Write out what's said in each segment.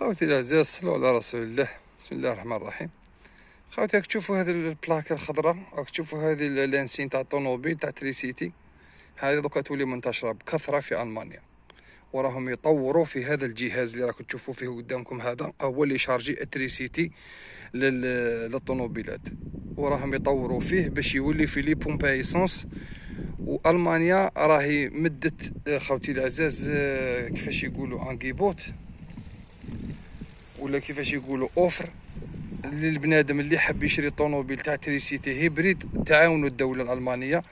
خاوتي الاعزاء صلوا على رسول الله بسم الله الرحمن الرحيم خاوتي راك تشوفوا هذه البلاك الخضراء راك تشوفوا هذه لانسين تاع الطوموبيل تاع تريسيتي هذه دوكا تولي منتشره بكثره في المانيا وراهم يطوروا في هذا الجهاز اللي راكم تشوفوا فيه قدامكم هذا هو اللي شارجي التريسيتي للطوموبيلات وراهم يطوروا فيه باش يولي في لي بومبا ايسونس والمانيا راهي مدت خاوتي العزاز آه، كيفاش يقولوا انكيبوت ولا كيفاش يقولوا اوفر للبنادم اللي حب يشري طوموبيل تاع تريسيتي هيبريد تعاونوا الدوله الالمانيه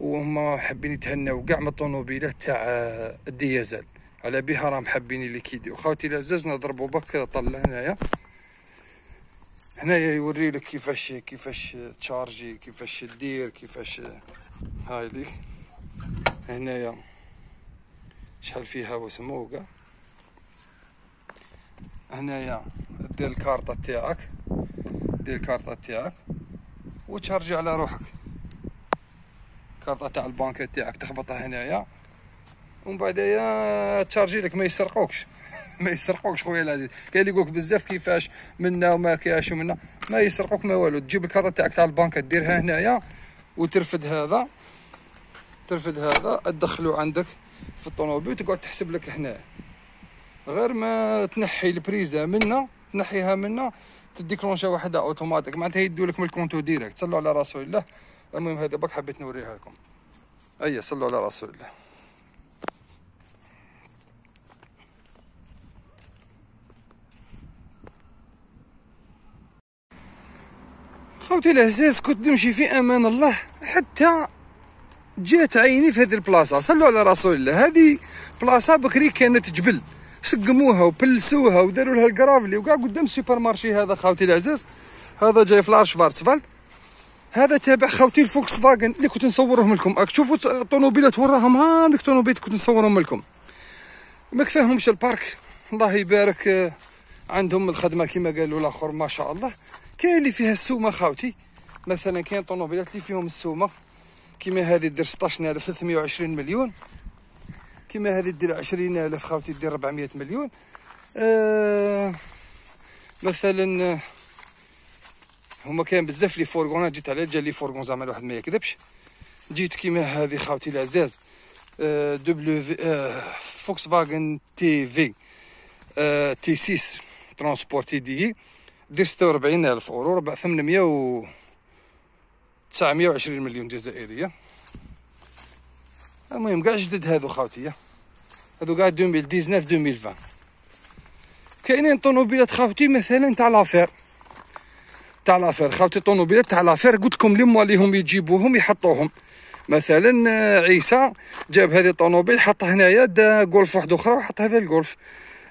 وهم حابين يتهناو كاع من الطوموبيلات تاع آه، الديازل على بها راهم حابين اللي كيديروا خاوتي العزاز نضربوا بك طلع هنايا هنايا يوري لك كيفاش كيفاش تشارجي كيفاش دير كيفاش هاي ليك هنايا شحال فيها وسمو هنايا دير الكارطه تاعك دير الكارطه تاعك وتشارجي على روحك الكارطه تاع البنك تاعك تخبطها هنايا ومن يا تشارجي لك ما يسرقوكش ما يسرقوكش خويا العزيز كاين اللي يقولك بزاف كيفاش منا وما كاش ومنا ما يسرقوك ما والو تجيب الكارطه تاعك تاع البنك ديرها هنايا وترفد هذا ترفد هذا تدخلو عندك في الطوموبيل تقعد تحسب لك هنايا غير ما تنحي البريزه منا تنحيها منا تديكلونشا وحده اوتوماتيك معناتها يدولك من الكونتو ديريكت صلوا على رسول الله المهم هذا برك حبيت نوريها لكم اي صلوا على رسول الله خوتي العزاز كنت نمشي في امان الله حتى جات عيني في هذه البلاصه صلوا على رسول الله هذه بلاصه بكري كانت جبل سقموها وبلسوها وداروا لها الكرافلي وكاع قدام السوبر مارشي هذا خاوتي العزاز هذا جاي في فارتسفالت هذا تابع خاوتي الفوكس فاغن اللي كنت نصورهم لكم راك تشوفوا الطوموبيلات وراهم ها ديك الطوموبيلات كنت نصورهم لكم ما كفاهمش البارك الله يبارك عندهم الخدمه كما قالوا الاخر ما شاء الله كاين اللي فيها السومه خاوتي مثلا كاين طوموبيلات اللي فيهم السومه كيما هذه دير 16320 مليون كيما هذه دير 20000 خاوتي دير 400 مليون آه مثلا هما كاين بزاف لي فورغون جيت على جا لي فورغون زعما الواحد ما يكذبش جيت كيما هذه خاوتي العزاز دبليو آه فوكس فاغن تي في آه تي 6 ترونسبورتي دي دير 46 الف اورو 800 و 920 مليون جزائريه المهم كاع جدد هادو خاوتي هادو كاع 2019 2020 كاينين طوموبيلات خاوتي مثلا تاع لافير تاع لافير خاوتي طوموبيلات تاع لافير قلت لكم لي موا ليهم يجيبوهم يحطوهم مثلا آه، عيسى جاب هذه الطوموبيل حط هنايا جولف واحده اخرى وحط هذا الجولف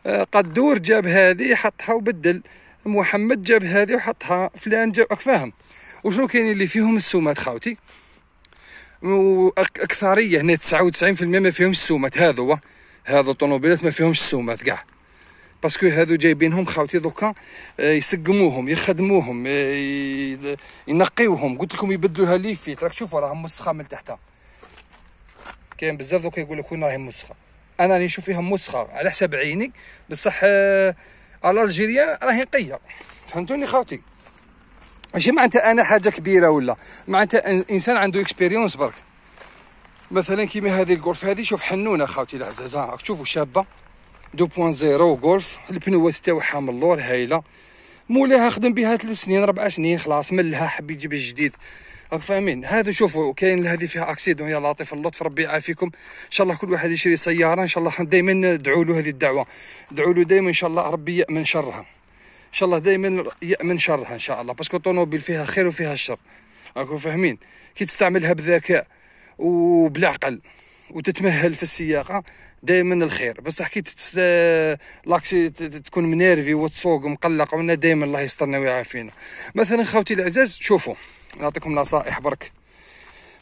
آه، قدور جاب هذه حطها وبدل محمد جاب هذه وحطها فلان جاب فاهم وشنو كاين اللي فيهم السومات خاوتي واكثريه هنا 99% ما فيهمش السومات هذا هو هذا ما فيهمش السومات كاع باسكو هاذو جايبينهم خاوتي دوكا آه، يسقموهم يخدموهم آه، ينقيوهم قلت لكم يبدلوها لي فيت راك شوفوا راهم مسخه من تحتها كاين بزاف دوكا يقول لك وين راهي مسخه انا راني نشوف فيها مسخه على حسب عيني بصح آه، ألجيريا راهي نقيه فهمتوني خاوتي ماشي معناتها انا حاجه كبيره ولا معناتها انسان عنده اكسبيريونس برك مثلا كيما هذه الجولف هذه شوف حنونه خاوتي العزازه راك تشوفوا شابه 2.0 جولف البنوات تاعها من اللور هايله مولاها خدم بها ثلاث سنين ربع سنين خلاص ملها حب يجيب الجديد راك فاهمين هذا شوفوا كاين هذه فيها اكسيدون يا لطيف اللطف ربي يعافيكم ان شاء الله كل واحد يشري سياره ان شاء الله دائما ندعوا له هذه الدعوه دعوا له دائما ان شاء الله ربي يامن شرها ان شاء الله دائما يامن شرها ان شاء الله باسكو الطونوبيل فيها خير وفيها الشر راكم فاهمين كي تستعملها بذكاء وبالعقل وتتمهل في السياقه دائما الخير بصح كي لاكسي تكون منيرفي وتسوق مقلق ونا دائما الله يسترنا ويعافينا مثلا خوتي العزاز شوفوا نعطيكم نصائح برك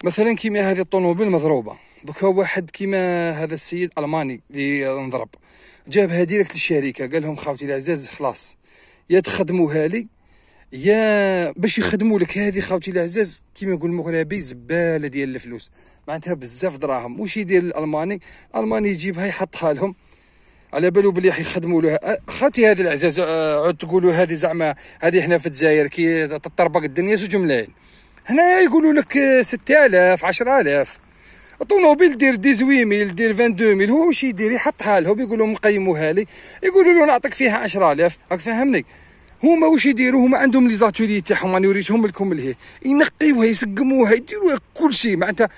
مثلا كيما هذه الطوموبيل مضروبه دوكا واحد كيما هذا السيد الماني اللي نضرب جابها ديريكت للشركه قال لهم خوتي العزاز خلاص يا تخدموها لي يا باش يخدموا لك هذه خاوتي العزاز كيما يقول المغربي زباله ديال الفلوس معناتها بزاف دراهم واش يدير الالماني الالماني يجيبها يحطها لهم على بالو بلي يخدموا لها أه، خاوتي هذه العزاز أه، عاد تقولوا هذه زعما هذه حنا في الجزائر كي تطربق الدنيا زوج ملايين هنا يقولوا لك 6000 10000 الطونوبيل دير 18000 دير 22000 هو واش يدير يحطها لهم يقول لهم قيموها لي يقولوا له نعطيك فيها 10000 راك فهمني هما واش يديروا هما عندهم لي زاتولي تاعهم انا وريتهم لكم اللي ينقيوها يسقموها يديروها كلشي معناتها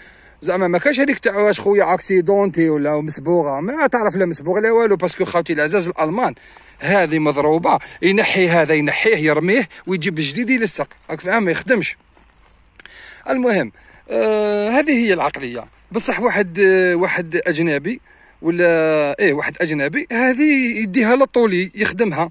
زعما ما كاش هذيك تاع واش خويا اكسيدونتي ولا مسبوغه ما تعرف لا مسبوغه لا والو باسكو خاوتي العزاز الالمان هذه مضروبه ينحي هذا ينحيه يرميه ويجيب الجديد يلصق راك فاهم ما يخدمش المهم آه هذه هي العقليه بصح واحد واحد اجنبي ولا ايه واحد اجنبي هذه يديها لطولي يخدمها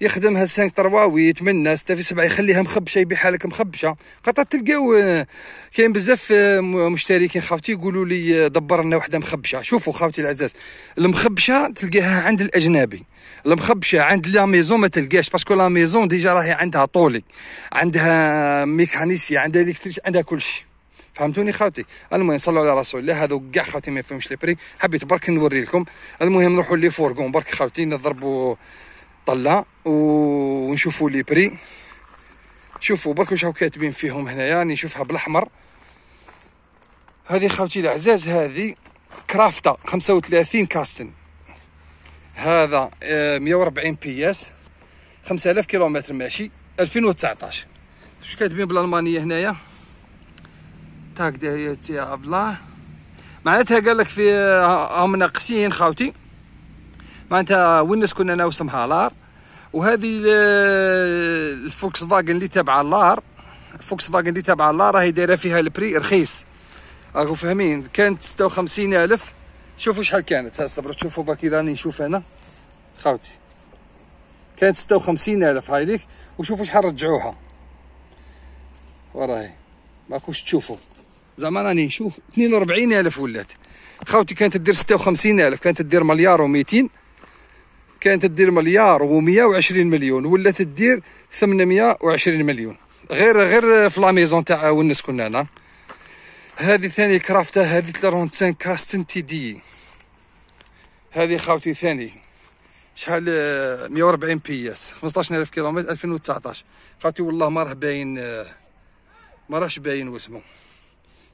يخدمها 5 طرواوي 8 6 في سبعة يخليها مخبشه يبيعها لك مخبشه خاطر تلقاو آه، كاين بزاف آه، مشتركين خاوتي يقولوا لي آه، دبر لنا وحده مخبشه شوفوا خاوتي العزاز المخبشه تلقاها عند الاجنبي المخبشه عند لا ميزون ما تلقاش باسكو لا ميزون ديجا راهي عندها طولي عندها ميكانيسي عندها الكتريس عندها كل شيء فهمتوني خاوتي المهم صلوا على رسول الله هذو كاع خاوتي ما يفهمش لي بري حبيت برك نوري لكم المهم نروحوا لي فورغون برك خاوتي نضربوا طله ونشوفوا لي بري شوفوا برك واش كاتبين فيهم هنايا يعني نشوفها بالاحمر هذه خاوتي العزاز هذه كرافتا 35 كاستن هذا 140 بي اس 5000 كيلومتر ماشي 2019 واش كاتبين بالالمانيه هنايا هكذا هي يا عبد الله معناتها قال لك في هم ناقصين خاوتي معناتها ونس كنا انا وسمها لار وهذه الفوكس فاجن اللي تبع لار الفولكس فاجن اللي تبع لار راهي دايره فيها البري رخيص راكم فاهمين كانت 56000 شوفوا شحال كانت ها صبروا تشوفوا باكي راني نشوف انا خاوتي كانت 56000 هاي ليك وشوفوا شحال رجعوها وراهي ماكوش تشوفوا زعما راني نشوف 42000 ولات خاوتي كانت دير 56000 كانت دير مليار و200 كانت دير مليار و120 مليون ولات دير 820 مليون غير غير في لا ميزون تاع ونس كنا انا هذه ثاني كرافتا هذه 35 كاستن تي دي هذه خاوتي ثاني شحال 140 بي اس 15000 كيلومتر 2019 خاوتي والله ما راه باين ما راهش باين واسمو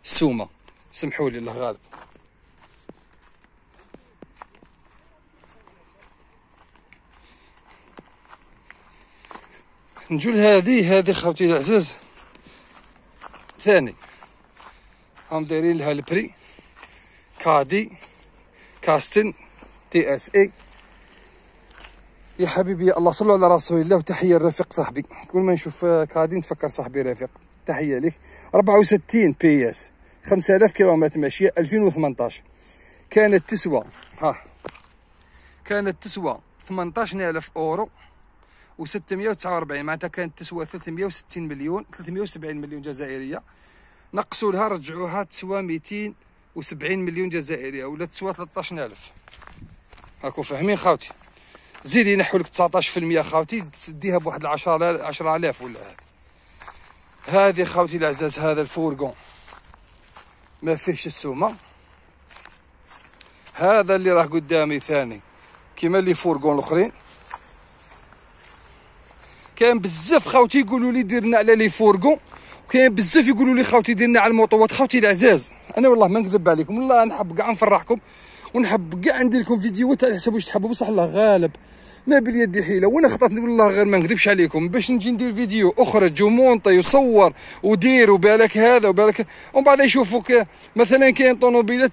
سومه سمحوا لي الله غالب نجول هذه هذه خوتي العزاز ثاني هم دايرين لها البري كادي كاستن تي اس اي يا حبيبي الله صلوا على رسول الله وتحيه الرفيق صاحبي كل ما نشوف كادي نفكر صاحبي رفيق تحيه لك 64 بي اس 5000 كيلومتر ماشية 2018 كانت تسوى ها كانت تسوى 18000 اورو و649 معناتها كانت تسوى 360 مليون 370 مليون جزائريه نقصوا لها رجعوها تسوى 270 مليون جزائريه ولا تسوى 13000 هاكو فاهمين خاوتي زيدي نحو لك 19% خاوتي تديها بواحد عشرة 10000 ولا هذه خاوتي العزاز هذا الفورغون ما فيهش السومه هذا اللي راه قدامي ثاني كيما اللي فورغون الاخرين كاين بزاف خاوتي يقولوا لي ديرنا على لي فورغون كاين بزاف يقولوا لي خاوتي ديرنا على الموطوات خاوتي العزاز انا والله ما نكذب عليكم والله نحب كاع نفرحكم ونحب كاع ندير لكم فيديوهات على حسب واش تحبوا بصح الله غالب ما يدي حيله وانا خطرت والله غير ما نكذبش عليكم باش نجي ندير فيديو اخرج ومونطي وصور ودير وبالك هذا وبالك ومن بعد يشوفوك مثلا كاين طوموبيلات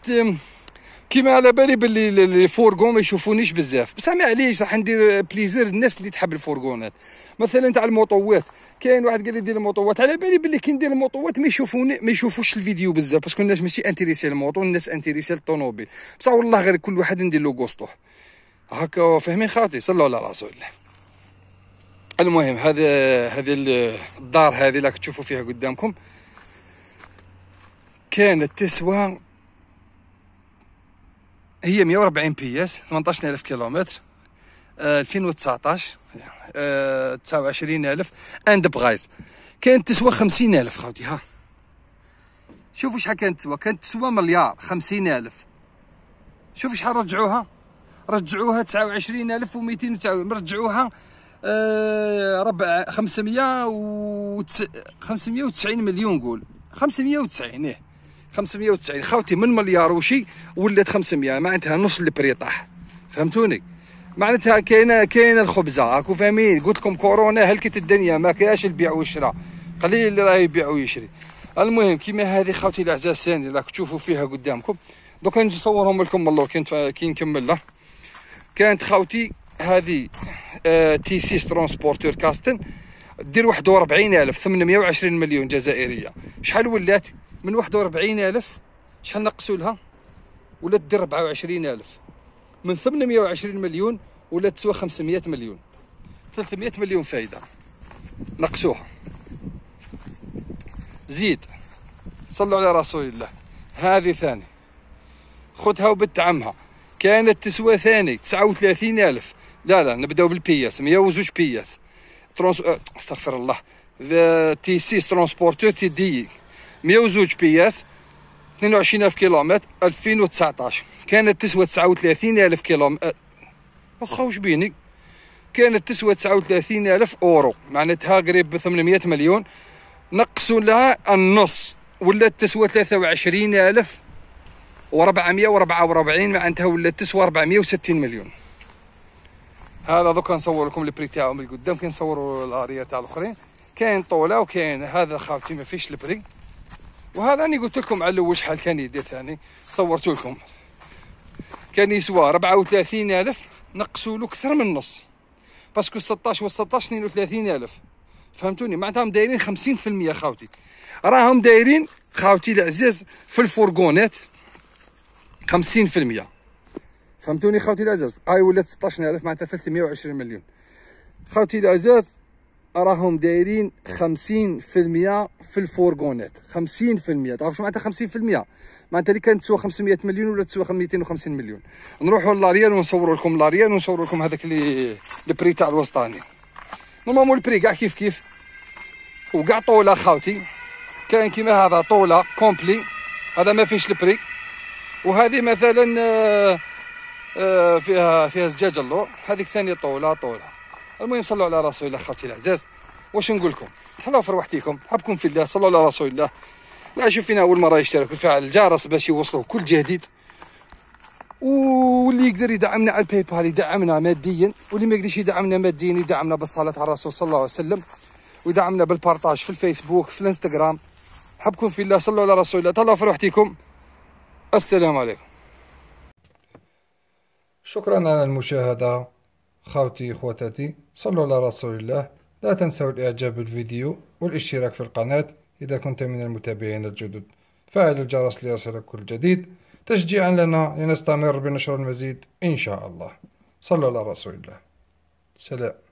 كيما على بالي باللي لي فورغون ما يشوفونيش بزاف بصح ما راح ندير بليزير الناس اللي تحب الفورغونات مثلا تاع الموطوات كاين واحد قال لي دير الموطوات على بالي باللي كي ندير الموطوات ما يشوفوني ما يشوفوش الفيديو بزاف باسكو الناس ماشي انتريسي الموطو الناس انتريسي الطوموبيل بصح والله غير كل واحد ندير له قسطه هكا فاهمين خاطي صلوا على رسول الله المهم هذا هذه الدار هذه اللي تشوفوا فيها قدامكم كانت تسوى هي 140 بي اس 18000 كيلومتر 2019 آه 29000 آه، اند برايس كانت تسوى 50000 خاوتي ها شوفوا شحال كانت تسوى كانت تسوى مليار 50000 شوفوا شحال رجعوها رجعوها 29290 رجعوها ربع 500 و 590 مليون قول 590 ايه 590 خاوتي من مليار وشي ولات 500 معناتها نص البري طاح فهمتوني معناتها كاينه كاينه الخبزه راكو فاهمين قلت لكم كورونا هلكت الدنيا ما كاينش البيع والشراء قليل اللي راه يبيع ويشري المهم كيما هذه خاوتي الاعزاء الثاني راك تشوفوا فيها قدامكم دوك نصورهم لكم الله كي نكمل له كانت خاوتي هذه آه تي سي ترونسبورتور كاستن دير 41000 820 مليون جزائريه شحال ولات من 41000 شحال نقصوا لها ولات دير 24000 من 820 مليون ولات تسوى 500 مليون 300 مليون فايده نقصوها زيد صلوا على رسول الله هذه ثاني خذها وبتعمها عمها كانت تسوى ثاني ألف لا لا نبداو بالبياس 102 بياس ترونس آه، استغفر الله تي سيس ترونسبورتور تي دي 102 بياس ألف كيلومتر 2019 كانت تسوى ألف كيلومتر آه، واخا واش بيني كانت تسوى ألف اورو معناتها قريب 800 مليون نقصوا لها النص ولات تسوى ألف و444 معناتها ولات تسوى 460 مليون هذا دوكا نصور لكم البري تاعهم من قدام كي نصوروا الاريا تاع الاخرين كاين طوله وكاين هذا خاوتي ما فيش البري وهذا راني قلت لكم على الاول شحال كان يدي ثاني صورت لكم كان يسوى 34000 نقصوا له اكثر من النص باسكو 16 و 16 32000 فهمتوني معناتها دايرين 50% خاوتي راهم دايرين خاوتي العزيز في الفورغونات 50% فهمتوني خوتي العزاز اي ولات 16000 معناتها 320 مليون خوتي العزاز راهم دايرين 50% في الفورغونات 50% تعرف شو معناتها 50% معناتها اللي كانت تسوى 500 مليون ولا تسوى 250 مليون نروحوا لاريان ونصوروا لكم لاريال ونصوروا لكم هذاك اللي البري تاع الوسطاني نورمالمون البري كاع كيف كيف وكاع طوله خوتي كان كيما هذا طوله كومبلي هذا ما فيش البري وهذه مثلا آه، آه، فيها فيها زجاج اللور هذيك ثاني طوله طوله المهم صلوا على رسول الله خوتي العزاز واش نقول لكم حلو في روحتيكم حبكم في الله صلوا على رسول الله لا شوف فينا اول مره يشترك فعل الجرس باش يوصلوا كل جديد واللي يقدر يدعمنا على الباي بال يدعمنا ماديا واللي ما يقدرش يدعمنا ماديا يدعمنا بالصلاه على الرسول صلى الله عليه وسلم ويدعمنا بالبارطاج في الفيسبوك في الانستغرام حبكم في الله صلوا على رسول الله تهلاو في روحتيكم السلام عليكم شكرا على المشاهدة خوتي إخوتاتي صلوا على رسول الله لا تنسوا الإعجاب بالفيديو والاشتراك في القناة إذا كنت من المتابعين الجدد فعل الجرس ليصلك كل جديد تشجيعا لنا لنستمر بنشر المزيد إن شاء الله صلوا على رسول الله سلام